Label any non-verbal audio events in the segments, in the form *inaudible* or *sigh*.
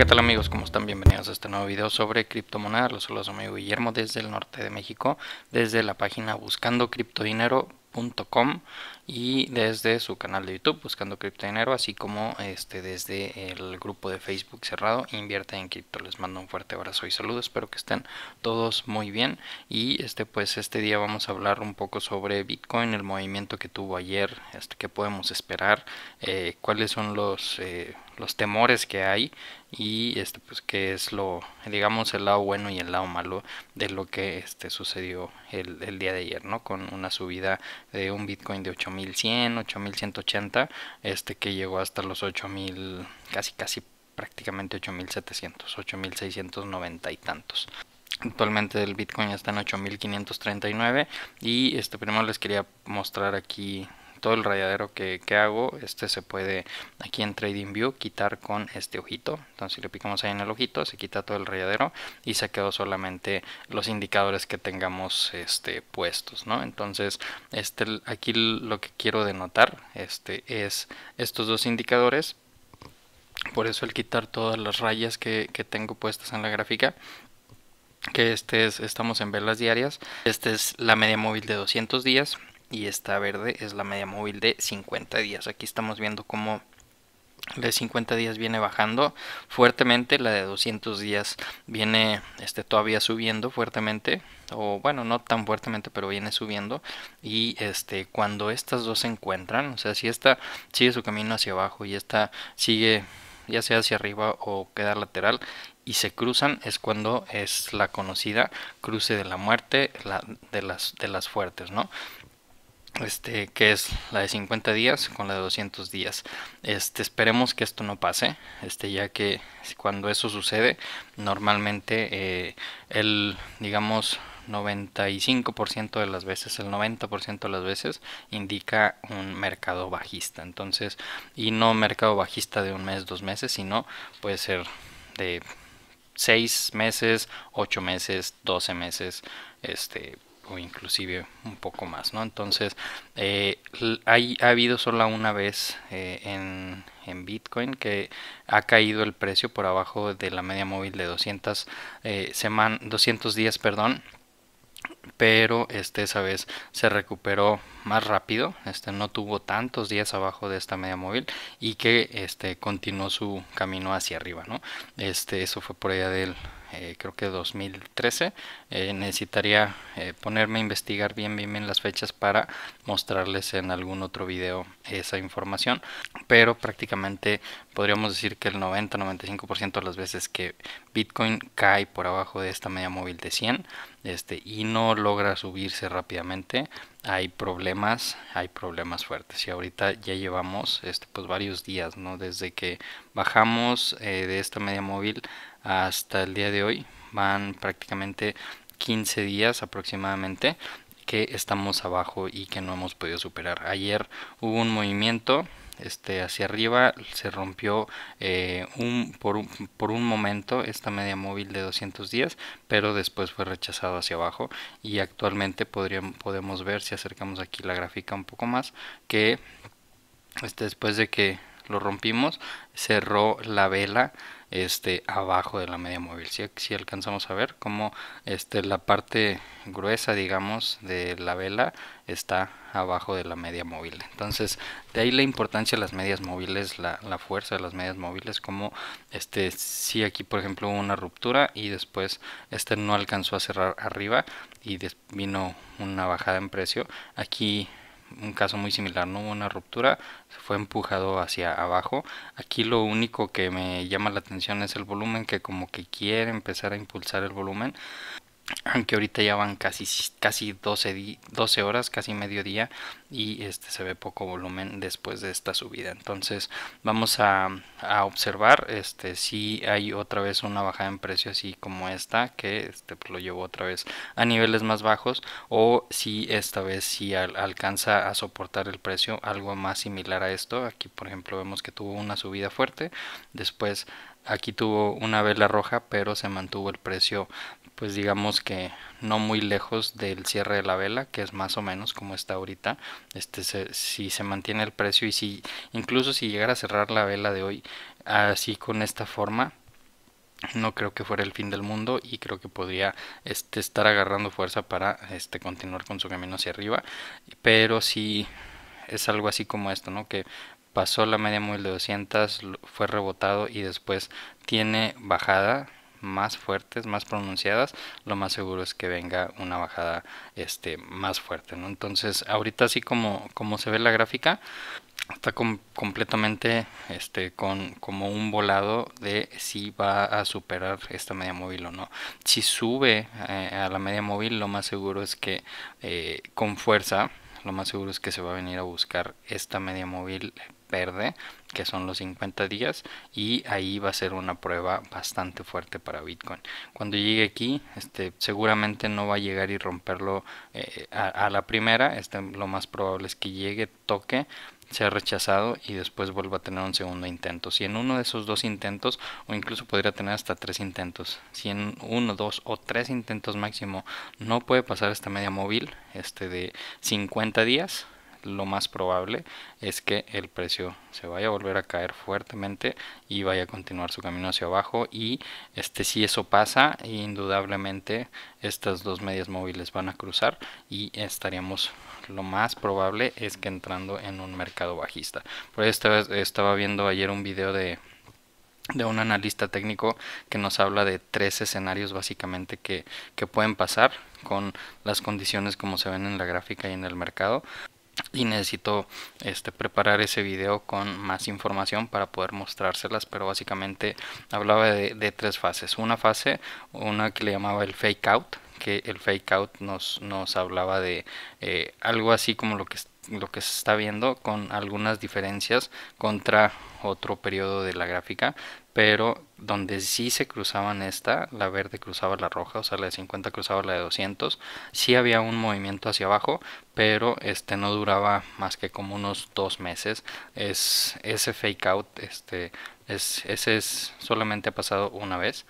¿qué tal amigos? ¿Cómo están? Bienvenidos a este nuevo video sobre criptomonedas. Los saludos amigo Guillermo desde el norte de México, desde la página buscandocriptodinero.com y desde su canal de YouTube buscando Cripto dinero, así como este desde el grupo de Facebook cerrado Invierte en cripto. Les mando un fuerte abrazo y saludos. Espero que estén todos muy bien y este pues este día vamos a hablar un poco sobre Bitcoin, el movimiento que tuvo ayer, este, Qué podemos esperar, eh, cuáles son los eh, los temores que hay y este pues qué es lo digamos el lado bueno y el lado malo de lo que este sucedió el, día de ayer no con una subida de un bitcoin de 8000 8100, 8180, este que llegó hasta los 8000, casi casi prácticamente 8700, 8690 y tantos. Actualmente el Bitcoin está en 8539 y este primero les quería mostrar aquí todo el rayadero que, hago, este se puede aquí en TradingView quitar con este ojito. Entonces si le picamos ahí en el ojito se quita todo el rayadero y se quedó solamente los indicadores que tengamos este, puestos. ¿no? Entonces este, aquí lo que quiero denotar este, es estos dos indicadores. Por eso el quitar todas las rayas que, que tengo puestas en la gráfica que este estamos en velas diarias. Este es la media móvil de 200 días y esta verde es la media móvil de 50 días. Aquí estamos viendo cómo la de 50 días viene bajando fuertemente, la de 200 días viene este, todavía subiendo fuertemente, o bueno, no tan fuertemente, pero viene subiendo. Y este, cuando estas dos se encuentran, o sea, si esta sigue su camino hacia abajo y esta sigue ya sea hacia arriba o queda lateral y se cruzan es cuando es la conocida cruce de la muerte la, de, las, de las fuertes, ¿no? este, que es la de 50 días con la de 200 días. Este, esperemos que esto no pase, este, ya que cuando eso sucede, normalmente eh, el, digamos, 95% de las veces, el 90% de las veces, indica un mercado bajista. Entonces, y no mercado bajista de un mes, dos meses, sino puede ser de seis meses, ocho meses, 12 meses, este o inclusive un poco más, ¿no? Entonces, eh, ha habido solo una vez eh, en, Bitcoin que ha caído el precio por abajo de la media móvil de 200, eh, días, perdón, pero este esa vez se recuperó más rápido, este no tuvo tantos días abajo de esta media móvil y que este continuó su camino hacia arriba, ¿no? Este eso fue por allá del eh, creo que 2013 eh, necesitaría eh, ponerme a investigar bien, bien bien las fechas para mostrarles en algún otro video esa información pero prácticamente podríamos decir que el 90-95% de las veces que Bitcoin cae por abajo de esta media móvil de 100 este, y no logra subirse rápidamente hay problemas, hay problemas fuertes. Y ahorita ya llevamos este, pues varios días, ¿no? Desde que bajamos de esta media móvil hasta el día de hoy. Van prácticamente 15 días aproximadamente que estamos abajo y que no hemos podido superar. Ayer hubo un movimiento este, hacia arriba, se rompió eh, un, por, un, por un momento esta media móvil de 210, pero después fue rechazado hacia abajo y actualmente podríamos, podemos ver, si acercamos aquí la gráfica un poco más, que este, después de que lo rompimos, cerró la vela este, abajo de la media móvil. Si, si alcanzamos a ver cómo este, la parte gruesa, digamos, de la vela está abajo de la media móvil. Entonces, de ahí la importancia de las medias móviles, la, la fuerza de las medias móviles, como este, si aquí, por ejemplo, hubo una ruptura y después este no alcanzó a cerrar arriba y vino una bajada en precio, aquí un caso muy similar, no hubo una ruptura, se fue empujado hacia abajo. Aquí lo único que me llama la atención es el volumen, que como que quiere empezar a impulsar el volumen aunque ahorita ya van casi, casi 12, 12 horas, casi mediodía y este se ve poco volumen después de esta subida. Entonces vamos a, a observar este, si hay otra vez una bajada en precio así como esta que este, pues, lo llevó otra vez a niveles más bajos o si esta vez si sí alcanza a soportar el precio algo más similar a esto. Aquí por ejemplo vemos que tuvo una subida fuerte, después aquí tuvo una vela roja pero se mantuvo el precio pues digamos que no muy lejos del cierre de la vela, que es más o menos como está ahorita. Este si se mantiene el precio y si incluso si llegara a cerrar la vela de hoy así con esta forma, no creo que fuera el fin del mundo y creo que podría este, estar agarrando fuerza para este, continuar con su camino hacia arriba. Pero si es algo así como esto, ¿no? Que pasó la media móvil de 200, fue rebotado y después tiene bajada más fuertes, más pronunciadas, lo más seguro es que venga una bajada este, más fuerte. Entonces, ahorita así como, como se ve la gráfica, está completamente este, con, como un volado de si va a superar esta media móvil o no. Si sube eh, a la media móvil, lo más seguro es que eh, con fuerza, lo más seguro es que se va a venir a buscar esta media móvil verde, que son los 50 días, y ahí va a ser una prueba bastante fuerte para Bitcoin. Cuando llegue aquí, este, seguramente no va a llegar y romperlo eh, a, la primera, este, lo más probable es que llegue, toque, sea rechazado y después vuelva a tener un segundo intento. Si en uno de esos dos intentos, o incluso podría tener hasta tres intentos, si en uno, dos o tres intentos máximo no puede pasar esta media móvil este, de 50 días, lo más probable es que el precio se vaya a volver a caer fuertemente y vaya a continuar su camino hacia abajo y este si eso pasa indudablemente estas dos medias móviles van a cruzar y estaríamos lo más probable es que entrando en un mercado bajista por vez estaba viendo ayer un video de un analista técnico que nos habla de tres escenarios básicamente que, que pueden pasar con las condiciones como se ven en la gráfica y en el mercado y necesito este, preparar ese video con más información para poder mostrárselas pero básicamente hablaba de, tres fases una fase una que le llamaba el fake out que el fake out nos, nos hablaba de eh, algo así como lo que lo que se está viendo con algunas diferencias contra otro periodo de la gráfica pero donde sí se cruzaban esta, la verde cruzaba la roja, o sea, la de 50 cruzaba la de 200, sí había un movimiento hacia abajo, pero este no duraba más que como unos dos meses, es ese fake out, este, es, ese es solamente ha pasado una vez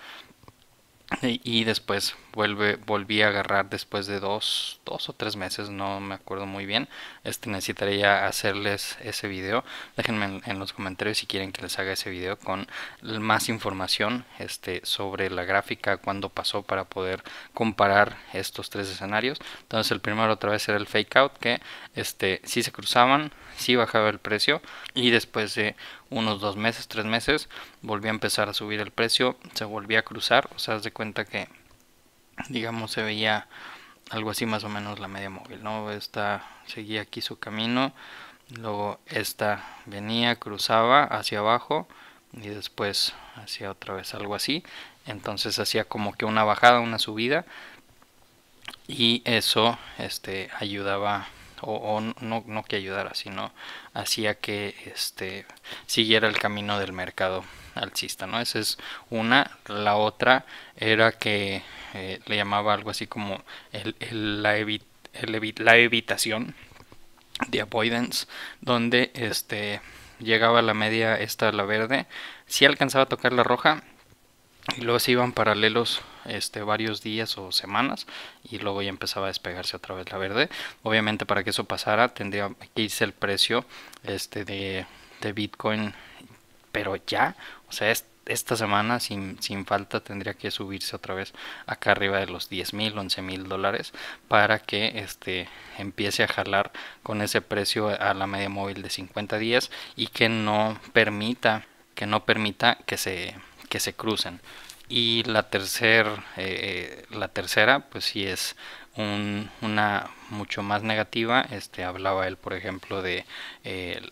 y después vuelve, volví a agarrar después de dos, dos o tres meses, no me acuerdo muy bien. Este necesitaría hacerles ese video. Déjenme en, los comentarios si quieren que les haga ese video con más información este, sobre la gráfica, cuando pasó para poder comparar estos tres escenarios. Entonces el primero otra vez era el fake out que este, sí se cruzaban, sí bajaba el precio y después de unos dos meses, tres meses, volví a empezar a subir el precio, se volvía a cruzar, o sea, haz de cuenta que digamos, se veía algo así más o menos la media móvil, ¿no? Esta seguía aquí su camino, luego esta venía, cruzaba hacia abajo y después hacía otra vez algo así. Entonces hacía como que una bajada, una subida y eso este, ayudaba o, no, que ayudara, sino hacía que este, siguiera el camino del mercado alcista, ¿no? Esa es una. La otra era que eh, le llamaba algo así como la, la evitación, de avoidance, donde este, llegaba la media esta, la verde, si alcanzaba a tocar la roja, y luego se iban paralelos este, varios días o semanas y luego ya empezaba a despegarse otra vez la verde. Obviamente para que eso pasara tendría que irse el precio este, de, Bitcoin, pero ya, o sea, esta semana sin, falta tendría que subirse otra vez acá arriba de los 10 mil, 11 mil dólares para que este, empiece a jalar con ese precio a la media móvil de 50 días y que no permita que no permita que se que se crucen Y la, tercer, eh, eh, la tercera, pues sí es una mucho más negativa. Este, hablaba él, por ejemplo, de eh,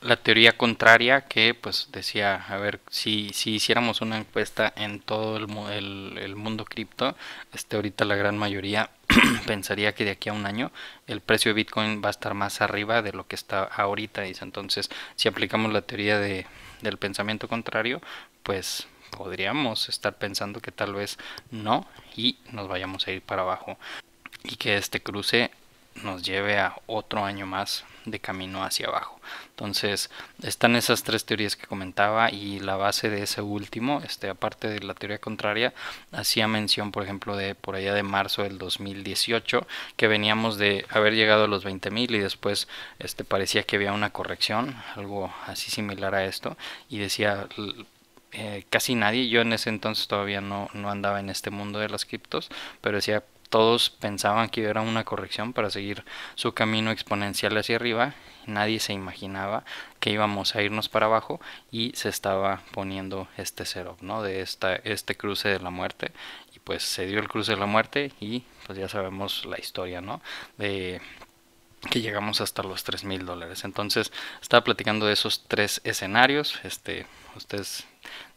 la teoría contraria que pues decía, a ver, si, si hiciéramos una encuesta en todo el, el, el mundo cripto, este, ahorita la gran mayoría *clears throat* pensaría que de aquí a un año el precio de Bitcoin va a estar más arriba de lo que está ahorita. Dice, entonces, si aplicamos la teoría de, del pensamiento contrario, pues podríamos estar pensando que tal vez no y nos vayamos a ir para abajo y que este cruce nos lleve a otro año más de camino hacia abajo. Entonces, están esas tres teorías que comentaba y la base de ese último, este, aparte de la teoría contraria, hacía mención, por ejemplo, de por allá de marzo del 2018, que veníamos de haber llegado a los 20.000 y después este, parecía que había una corrección, algo así similar a esto, y decía eh, casi nadie. Yo en ese entonces todavía no, no, andaba en este mundo de las criptos, pero decía todos pensaban que era una corrección para seguir su camino exponencial hacia arriba. Nadie se imaginaba que íbamos a irnos para abajo y se estaba poniendo este cero, ¿no? De esta, este cruce de la muerte. Y pues se dio el cruce de la muerte y pues ya sabemos la historia, ¿no? De que llegamos hasta los tres mil dólares. Entonces, estaba platicando de esos tres escenarios. Este, ustedes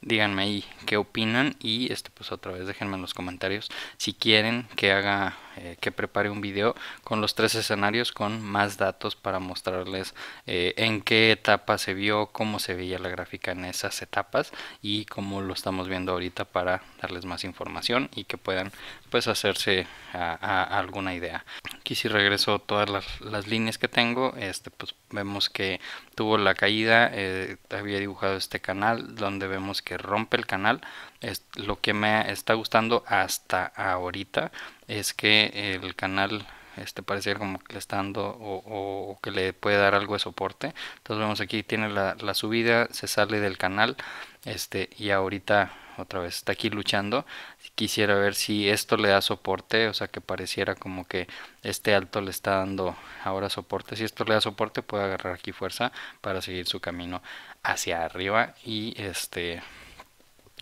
díganme ahí qué opinan y este pues otra vez déjenme en los comentarios si quieren que haga eh, que prepare un video con los tres escenarios con más datos para mostrarles eh, en qué etapa se vio cómo se veía la gráfica en esas etapas y cómo lo estamos viendo ahorita para darles más información y que puedan pues hacerse a, alguna idea aquí si regreso todas las, líneas que tengo este pues vemos que tuvo la caída eh, había dibujado este canal donde vemos que rompe el canal. Es, lo que me está gustando hasta ahorita es que el canal este parece como que le está o, que le puede dar algo de soporte entonces vemos aquí tiene la, la, subida se sale del canal este y ahorita otra vez está aquí luchando quisiera ver si esto le da soporte, o sea que pareciera como que este alto le está dando ahora soporte, si esto le da soporte puede agarrar aquí fuerza para seguir su camino hacia arriba y este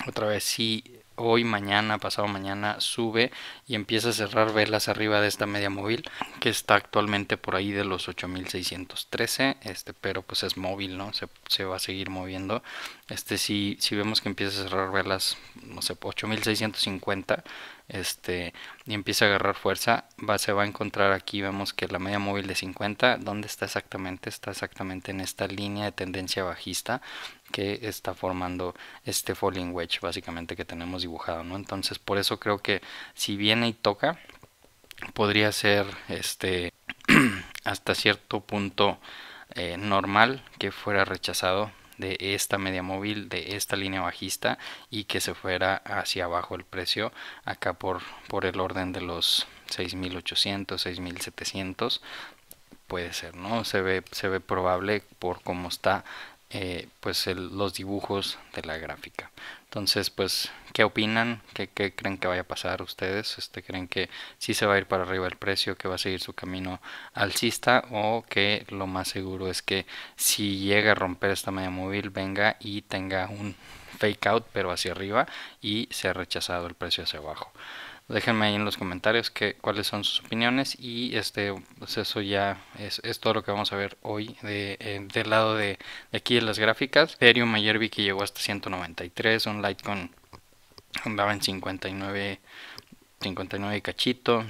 otra vez si hoy, mañana, pasado mañana, sube y empieza a cerrar velas arriba de esta media móvil que está actualmente por ahí de los 8613, este, pero pues es móvil, ¿no? Se, va a seguir moviendo. Este, si, si vemos que empieza a cerrar velas, no sé, 8650, este, y empieza a agarrar fuerza, va, se va a encontrar aquí, vemos que la media móvil de 50, ¿dónde está exactamente? Está exactamente en esta línea de tendencia bajista que está formando este Falling Wedge básicamente que tenemos dibujado, ¿no? Entonces por eso creo que si viene y toca, podría ser este *clears throat* hasta cierto punto eh, normal que fuera rechazado de esta media móvil, de esta línea bajista y que se fuera hacia abajo el precio acá por, por el orden de los 6800, 6700 puede ser, ¿no? Se ve, se ve probable por cómo está eh, pues los dibujos de la gráfica. Entonces, pues, ¿qué opinan? ¿Qué, creen que vaya a pasar ustedes? Este, ¿Creen que si se va a ir para arriba el precio, que va a seguir su camino alcista o que lo más seguro es que si llega a romper esta media móvil venga y tenga un fake out pero hacia arriba y se ha rechazado el precio hacia abajo? Déjenme ahí en los comentarios que, cuáles son sus opiniones y este, pues eso ya es, todo lo que vamos a ver hoy de, eh, del lado de, aquí de las gráficas. Ethereum ayer que llegó hasta 193, un Litecoin andaba en 59, 59 cachito.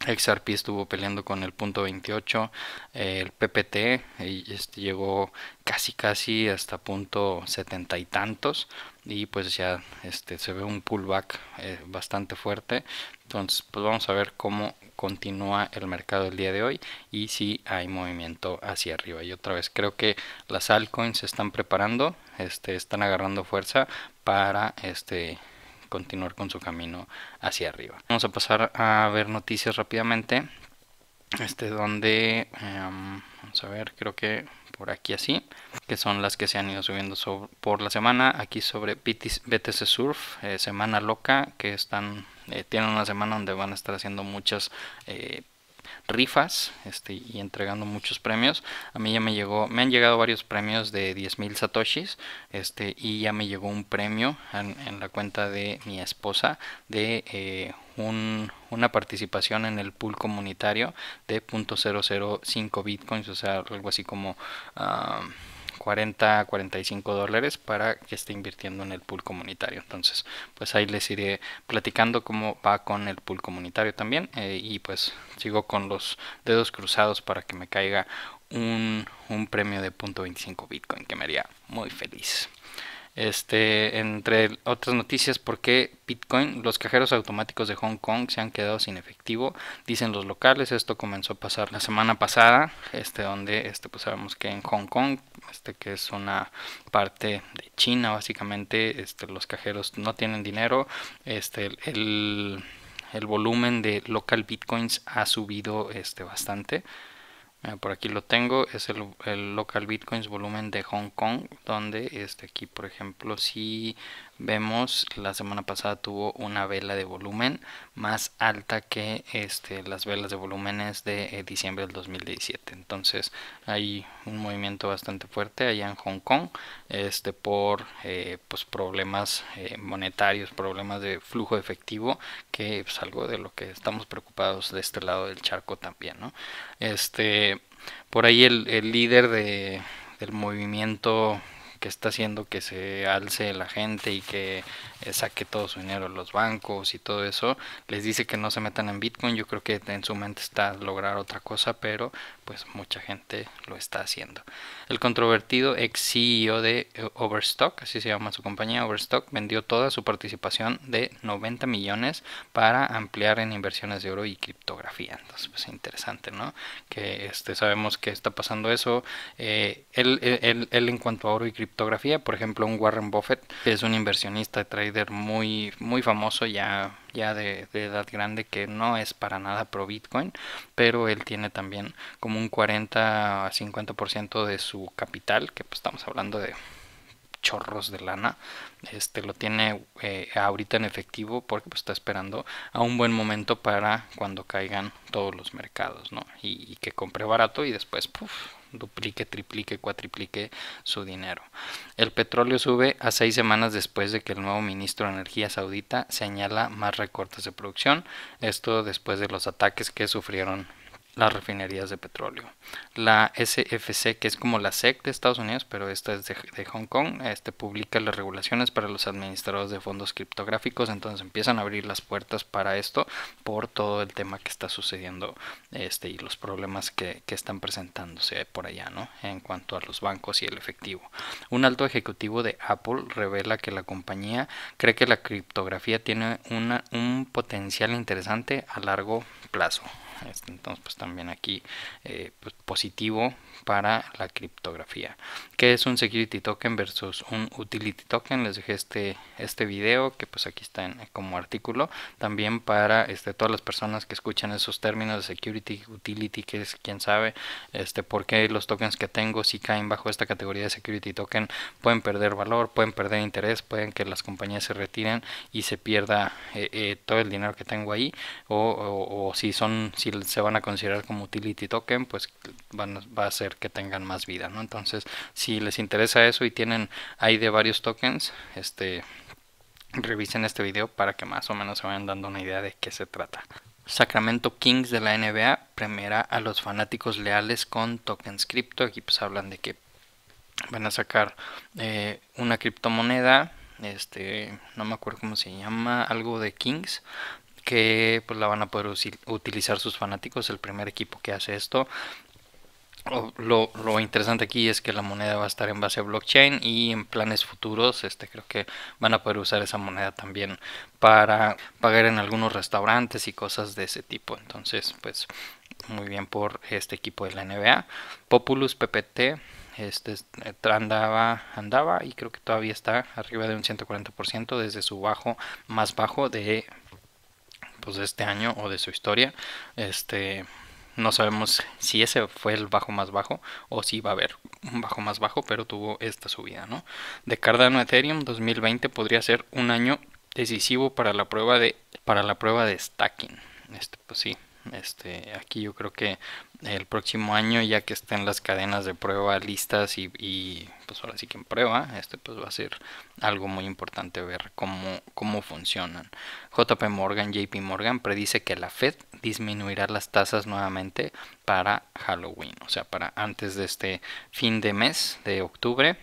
XRP estuvo peleando con el punto 28, el PPT este, llegó casi casi hasta punto 70 y tantos y pues ya este se ve un pullback eh, bastante fuerte. Entonces pues vamos a ver cómo continúa el mercado el día de hoy y si hay movimiento hacia arriba. Y otra vez creo que las altcoins se están preparando, este están agarrando fuerza para este continuar con su camino hacia arriba. Vamos a pasar a ver noticias rápidamente. Este donde, em, vamos a ver, creo que por aquí así, que son las que se han ido subiendo por la semana. Aquí sobre BTC Surf, eh, Semana Loca, que están eh, tienen una semana donde van a estar haciendo muchas eh, rifas este, y entregando muchos premios. A mí ya me llegó, me han llegado varios premios de 10.000 satoshis este, y ya me llegó un premio en, la cuenta de mi esposa de eh, un, una participación en el pool comunitario de 0.005 bitcoins, o sea, algo así como... Ah, 40 a 45 dólares para que esté invirtiendo en el pool comunitario. Entonces, pues ahí les iré platicando cómo va con el pool comunitario también. Eh, y pues sigo con los dedos cruzados para que me caiga un, un premio de 0.25 Bitcoin que me haría muy feliz. Este, entre otras noticias, ¿por qué Bitcoin? Los cajeros automáticos de Hong Kong se han quedado sin efectivo, dicen los locales. Esto comenzó a pasar la semana pasada, este, donde este, pues sabemos que en Hong Kong, este, que es una parte de China, básicamente, este, los cajeros no tienen dinero. Este, el, volumen de local Bitcoins ha subido este, bastante. Eh, por aquí lo tengo, es el, el, local bitcoins volumen de Hong Kong, donde este aquí, por ejemplo, si vemos la semana pasada tuvo una vela de volumen más alta que este, las velas de volúmenes de eh, diciembre del 2017 entonces hay un movimiento bastante fuerte allá en Hong Kong este por eh, pues, problemas eh, monetarios problemas de flujo efectivo que es algo de lo que estamos preocupados de este lado del charco también este por ahí el, el líder de, del movimiento que está haciendo que se alce la gente y que eh, saque todo su dinero a los bancos y todo eso. Les dice que no se metan en Bitcoin. Yo creo que en su mente está lograr otra cosa, pero pues mucha gente lo está haciendo. El controvertido ex CEO de eh, Overstock, así se llama su compañía, Overstock, vendió toda su participación de 90 millones para ampliar en inversiones de oro y criptografía. Entonces, pues interesante, ¿no? Que este, sabemos que está pasando eso. él, eh, él, en cuanto a oro y criptografía, por ejemplo, un Warren Buffett, que es un inversionista de muy, muy famoso ya, ya de, edad grande que no es para nada pro Bitcoin, pero él tiene también como un 40 a 50% de su capital, que pues estamos hablando de chorros de lana, este lo tiene eh, ahorita en efectivo porque pues, está esperando a un buen momento para cuando caigan todos los mercados, Y, que compre barato y después, duplique, triplique, cuatriplique su dinero. El petróleo sube a seis semanas después de que el nuevo ministro de Energía saudita señala más recortes de producción, esto después de los ataques que sufrieron las refinerías de petróleo. La SFC, que es como la SEC de Estados Unidos, pero esta es de, Hong Kong, este, publica las regulaciones para los administradores de fondos criptográficos, entonces empiezan a abrir las puertas para esto por todo el tema que está sucediendo este, y los problemas que, que están presentándose por allá, ¿no? En cuanto a los bancos y el efectivo. Un alto ejecutivo de Apple revela que la compañía cree que la criptografía tiene un potencial interesante a largo plazo. Este, entonces, pues también aquí eh, pues, positivo para la criptografía. ¿Qué es un security token versus un utility token? Les dejé este, este video que pues aquí está en, como artículo. También para este, todas las personas que escuchan esos términos de security, utility, que es quién sabe, este, por qué los tokens que tengo si caen bajo esta categoría de security token pueden perder valor, pueden perder interés, pueden que las compañías se retiren y se pierda eh, eh, todo el dinero que tengo ahí o, si son se van a considerar como utility token, pues van, va a hacer que tengan más vida, ¿no? Entonces, si les interesa eso y tienen ahí de varios tokens, este revisen este video para que más o menos se vayan dando una idea de qué se trata. Sacramento Kings de la NBA premiera a los fanáticos leales con tokens cripto. Aquí pues hablan de que van a sacar eh, una criptomoneda este no me acuerdo cómo se llama algo de Kings que pues, la van a poder utilizar sus fanáticos, el primer equipo que hace esto. Oh, lo, interesante aquí es que la moneda va a estar en base a blockchain y en planes futuros este creo que van a poder usar esa moneda también para pagar en algunos restaurantes y cosas de ese tipo entonces pues muy bien por este equipo de la NBA Populus PPT este eh, andaba andaba y creo que todavía está arriba de un 140% desde su bajo más bajo de pues, de este año o de su historia. Este, no sabemos si ese fue el bajo más bajo o si va a haber un bajo más bajo, pero tuvo esta subida, ¿no? De Cardano Ethereum 2020 podría ser un año decisivo para la prueba de para la prueba de stacking. Este, pues sí, este, aquí yo creo que el próximo año ya que estén las cadenas de prueba listas y pues ahora sí que en prueba, este pues va a ser algo muy importante ver cómo, funcionan. JP Morgan, JP Morgan predice que la Fed disminuirá las tasas nuevamente para Halloween, o sea, para antes de este fin de mes de octubre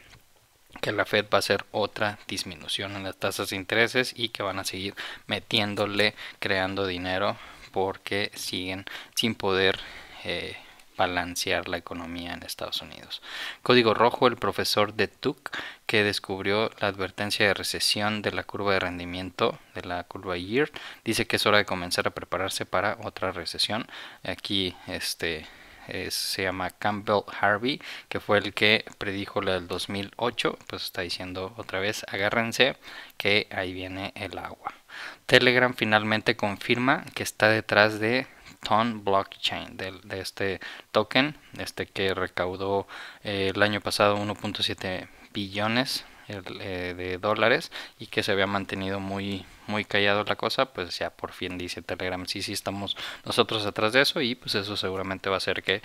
que la Fed va a hacer otra disminución en las tasas de intereses y que van a seguir metiéndole, creando dinero porque siguen sin poder eh, balancear la economía en Estados Unidos. Código rojo, el profesor de Tuck, que descubrió la advertencia de recesión de la curva de rendimiento de la curva Year, dice que es hora de comenzar a prepararse para otra recesión. Aquí este se llama Campbell Harvey, que fue el que predijo la del 2008, pues está diciendo otra vez, agárrense, que ahí viene el agua. Telegram finalmente confirma que está detrás de Ton Blockchain de, de, este token, este que recaudó eh, el año pasado 1.7 billones eh, de dólares y que se había mantenido muy muy callado la cosa, pues ya por fin dice Telegram, sí, sí estamos nosotros atrás de eso y pues eso seguramente va a hacer que,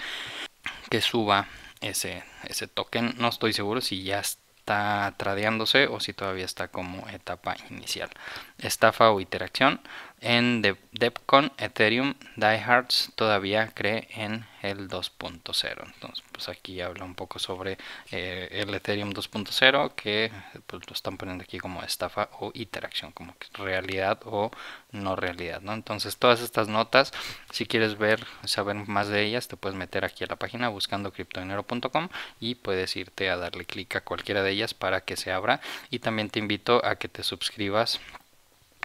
que suba ese, ese token, no estoy seguro si ya está está tradeándose o si todavía está como etapa inicial. Estafa o interacción. En De Depcon, Ethereum Diehards todavía cree en el 2.0. Entonces, pues aquí habla un poco sobre eh, el Ethereum 2.0 que pues, lo están poniendo aquí como estafa o interacción, como realidad o no realidad, ¿no? Entonces, todas estas notas, si quieres ver, saber más de ellas, te puedes meter aquí a la página buscando criptodinero.com y puedes irte a darle clic a cualquiera de ellas para que se abra. Y también te invito a que te suscribas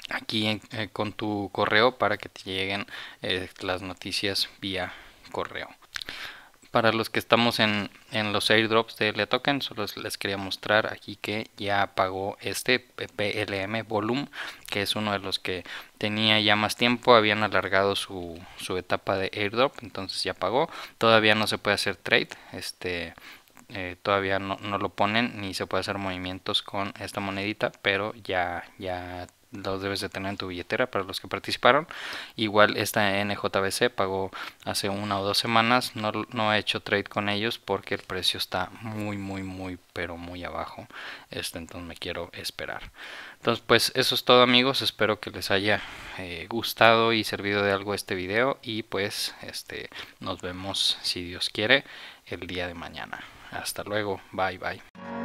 aquí eh, con tu correo para que te lleguen eh, las noticias vía correo. Para los que estamos en, en los airdrops de Le Token, solo les quería mostrar aquí que ya pagó este PLM Volume, que es uno de los que tenía ya más tiempo, habían alargado su, etapa de airdrop, entonces ya pagó. Todavía no se puede hacer trade, este, eh, todavía no, no, lo ponen ni se puede hacer movimientos con esta monedita, pero ya, ya los debes de tener en tu billetera para los que participaron. Igual esta NJBC pagó hace una o dos semanas. No, no he hecho trade con ellos porque el precio está muy, muy, muy, pero muy abajo. Este, entonces me quiero esperar. Entonces pues eso es todo amigos. Espero que les haya eh, gustado y servido de algo este video. Y pues este, nos vemos si Dios quiere el día de mañana. Hasta luego. Bye bye.